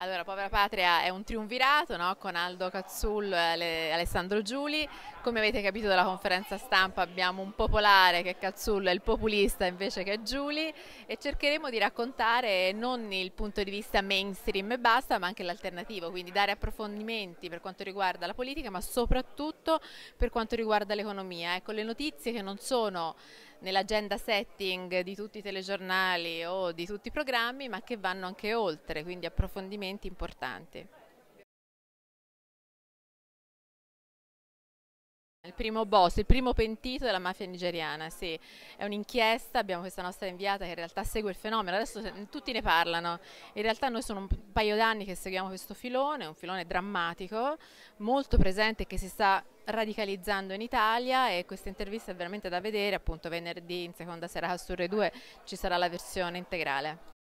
Allora, Povera Patria è un triunvirato no? con Aldo Cazzullo e Alessandro Giuli. Come avete capito dalla conferenza stampa abbiamo un popolare che è Cazzullo è il populista invece che Giuli e cercheremo di raccontare non il punto di vista mainstream e basta ma anche l'alternativo, quindi dare approfondimenti per quanto riguarda la politica ma soprattutto per quanto riguarda l'economia. Ecco, le notizie che non sono nell'agenda setting di tutti i telegiornali o di tutti i programmi, ma che vanno anche oltre, quindi approfondimenti importanti. primo boss, il primo pentito della mafia nigeriana, sì. È un'inchiesta, abbiamo questa nostra inviata che in realtà segue il fenomeno, adesso tutti ne parlano. In realtà noi sono un paio d'anni che seguiamo questo filone, un filone drammatico, molto presente che si sta radicalizzando in Italia e questa intervista è veramente da vedere, appunto venerdì in seconda serata su Re 2 ci sarà la versione integrale.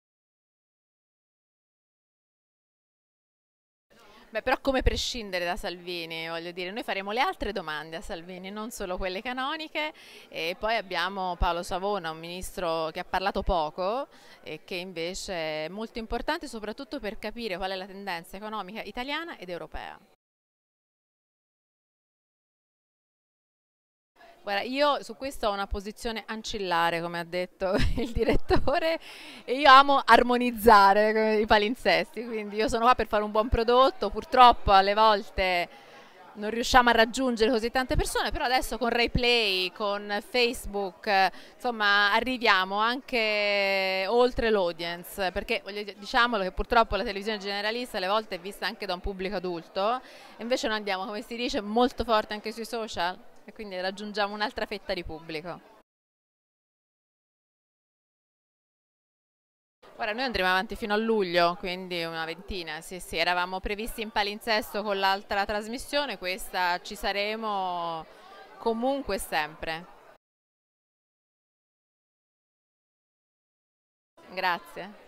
Beh, però come prescindere da Salvini? Voglio dire, noi faremo le altre domande a Salvini, non solo quelle canoniche. E poi abbiamo Paolo Savona, un ministro che ha parlato poco e che invece è molto importante soprattutto per capire qual è la tendenza economica italiana ed europea. Guarda, io su questo ho una posizione ancillare, come ha detto il direttore, e io amo armonizzare i palinsesti, quindi io sono qua per fare un buon prodotto, purtroppo alle volte non riusciamo a raggiungere così tante persone, però adesso con RayPlay, con Facebook, insomma arriviamo anche oltre l'audience, perché diciamolo che purtroppo la televisione generalista alle volte è vista anche da un pubblico adulto, invece noi andiamo, come si dice, molto forte anche sui social e quindi raggiungiamo un'altra fetta di pubblico. Ora noi andremo avanti fino a luglio, quindi una ventina, sì sì, eravamo previsti in palinsesto con l'altra trasmissione, questa ci saremo comunque sempre. Grazie.